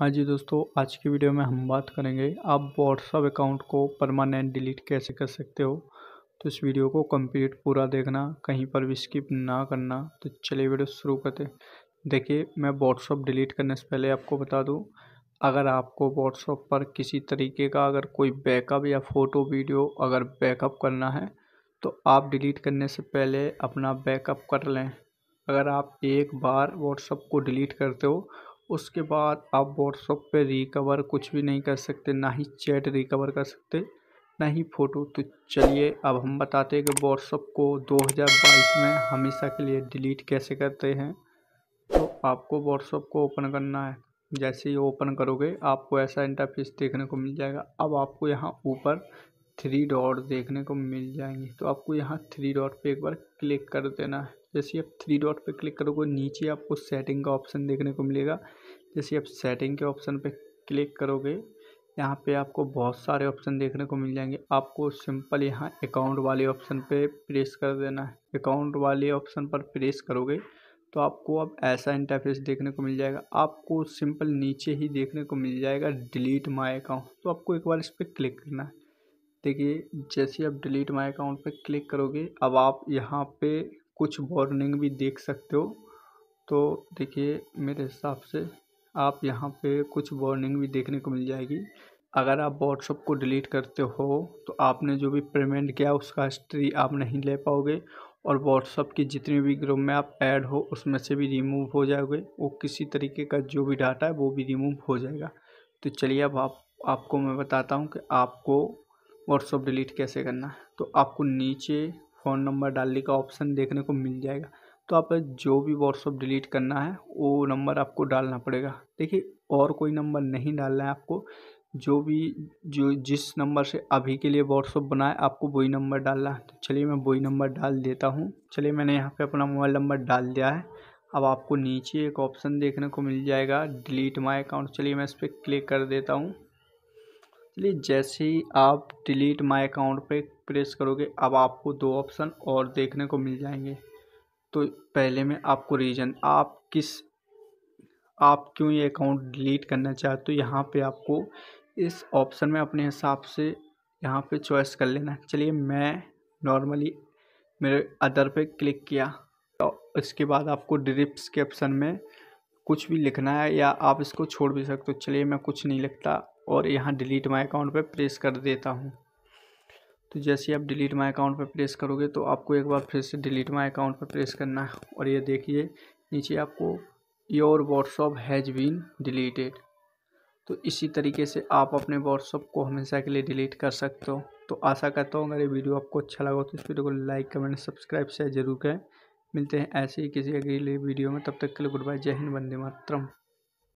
हाँ जी दोस्तों आज की वीडियो में हम बात करेंगे आप व्हाट्सअप अकाउंट को परमानेंट डिलीट कैसे कर सकते हो तो इस वीडियो को कंप्लीट पूरा देखना कहीं पर भी स्किप ना करना तो चलिए वीडियो शुरू करते देखिए मैं व्हाट्सअप डिलीट करने से पहले आपको बता दूँ अगर आपको व्हाट्सअप पर किसी तरीके का अगर कोई बैकअप या फ़ोटो वीडियो अगर बैकअप करना है तो आप डिलीट करने से पहले अपना बैकअप कर लें अगर आप एक बार व्हाट्सअप को डिलीट करते हो उसके बाद आप व्हाट्सअप पे रिकवर कुछ भी नहीं कर सकते ना ही चैट रिकवर कर सकते ना ही फ़ोटो तो चलिए अब हम बताते हैं कि व्हाट्सअप को 2022 में हमेशा के लिए डिलीट कैसे करते हैं तो आपको व्हाट्सअप को ओपन करना है जैसे ही ओपन करोगे आपको ऐसा इंटरफेस देखने को मिल जाएगा अब आपको यहाँ ऊपर थ्री डॉट देखने को मिल जाएंगी तो आपको यहाँ थ्री डॉट पे एक बार क्लिक कर देना है जैसे आप थ्री डॉट पे क्लिक करोगे नीचे आपको सेटिंग का ऑप्शन देखने को मिलेगा जैसे आप सेटिंग के ऑप्शन पे क्लिक करोगे यहाँ पे आपको बहुत सारे ऑप्शन देखने को मिल जाएंगे आपको सिंपल यहाँ अकाउंट वाले ऑप्शन पे प्रेस कर देना है अकाउंट वाले ऑप्शन पर प्रेस करोगे तो आपको अब ऐसा इंटरफेस देखने को मिल जाएगा आपको सिंपल नीचे ही देखने को मिल जाएगा डिलीट माय अकाउंट तो आपको एक बार इस पर क्लिक करना है देखिए जैसे आप डिलीट माय अकाउंट पे क्लिक करोगे अब आप यहाँ पे कुछ वार्निंग भी देख सकते हो तो देखिए मेरे हिसाब से आप यहाँ पे कुछ वार्निंग भी देखने को मिल जाएगी अगर आप व्हाट्सअप को डिलीट करते हो तो आपने जो भी पेमेंट किया उसका हिस्ट्री आप नहीं ले पाओगे और व्हाट्सअप की जितने भी ग्रुप में आप ऐड हो उसमें से भी रिमूव हो जाओगे वो किसी तरीके का जो भी डाटा है वो भी रिमूव हो जाएगा तो चलिए अब आप आपको मैं बताता हूँ कि आपको व्हाट्सअप डिलीट कैसे करना है तो आपको नीचे फ़ोन नंबर डालने का ऑप्शन देखने को मिल जाएगा तो आप जो भी व्हाट्सअप डिलीट करना है वो नंबर आपको डालना पड़ेगा देखिए और कोई नंबर नहीं डालना है आपको जो भी जो जिस नंबर से अभी के लिए व्हाट्सअप बनाए आपको वही नंबर डालना है तो चलिए मैं वही नंबर डाल देता हूँ चलिए मैंने यहाँ पे अपना मोबाइल नंबर डाल दिया है अब आपको नीचे एक ऑप्शन देखने को मिल जाएगा डिलीट माई अकाउंट चलिए मैं इस पर क्लिक कर देता हूँ इसलिए जैसे ही आप डिलीट माय अकाउंट पे प्रेस करोगे अब आपको दो ऑप्शन और देखने को मिल जाएंगे तो पहले में आपको रीज़न आप किस आप क्यों ये अकाउंट डिलीट करना चाहते हो यहाँ पे आपको इस ऑप्शन में अपने हिसाब से यहाँ पे चॉइस कर लेना चलिए मैं नॉर्मली मेरे अदर पे क्लिक किया तो इसके बाद आपको के ऑप्शन में कुछ भी लिखना है या आप इसको छोड़ भी सकते हो चलिए मैं कुछ नहीं लिखता और यहाँ डिलीट माय अकाउंट पर प्रेस कर देता हूँ तो जैसे ही आप डिलीट माय अकाउंट पर प्रेस करोगे तो आपको एक बार फिर से डिलीट माय अकाउंट पर प्रेस करना है और ये देखिए नीचे आपको your WhatsApp has been deleted तो इसी तरीके से आप अपने व्हाट्सअप को हमेशा के लिए डिलीट कर सकते हो तो आशा करता हूँ अगर ये वीडियो आपको अच्छा लगा तो इस वीडियो को लाइक कमेंट सब्सक्राइब शेयर जरूर करें मिलते हैं ऐसे ही किसी अगले वीडियो में तब तक के लिए गुड बाय जय हिंद वंदे मातरम